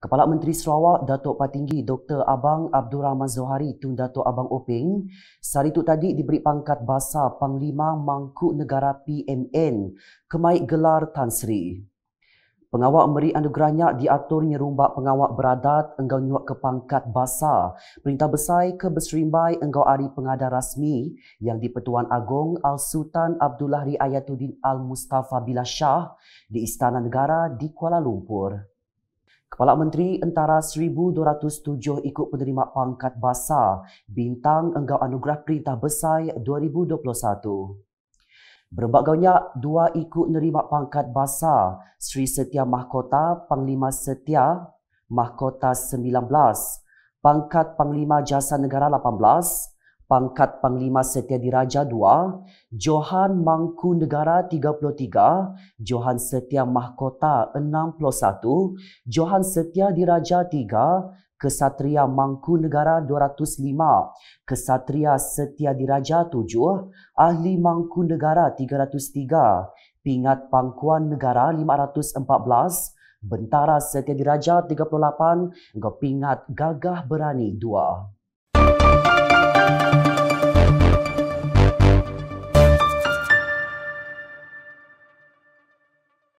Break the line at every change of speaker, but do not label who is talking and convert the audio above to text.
Kepala Menteri Sarawak, Datuk Patinggi Dr. Abang Abdul Rahman Zohari Tun Datuk Abang Openg, sehari itu tadi diberi pangkat basa Panglima Mangku Negara PMN, kemaik gelar Tan Sri. Pengawak meri anugerahnya diaturnya rumbak pengawak beradat enggau nyuak ke pangkat basa. Perintah besai ke berserimbai enggau ari pengada rasmi yang di Pertuan Agong Al-Sultan Abdullah Riayatuddin Al-Mustafa Bila Shah di Istana Negara di Kuala Lumpur. Kepala Menteri Antara 1207 ikut penerima pangkat basar Bintang Enggau Anugerah Perintah Besar 2021. Berembak gaunya, dua ikut menerima pangkat basar Sri Setia Mahkota Panglima Setia Mahkota 19, Pangkat Panglima Jasa Negara pangkat Panglima Setiadiraja II, Johan Mangku Negara 33, Johan Setia Mahkota 61, Johan Setia Diraja 3, Kesatria Mangku Negara 205, Kesatria Setia Diraja 7, Ahli Mangku Negara 303, Pingat Pangkuan Negara 514, Bentara Setia Diraja 38, Gepingat Gagah Berani 2.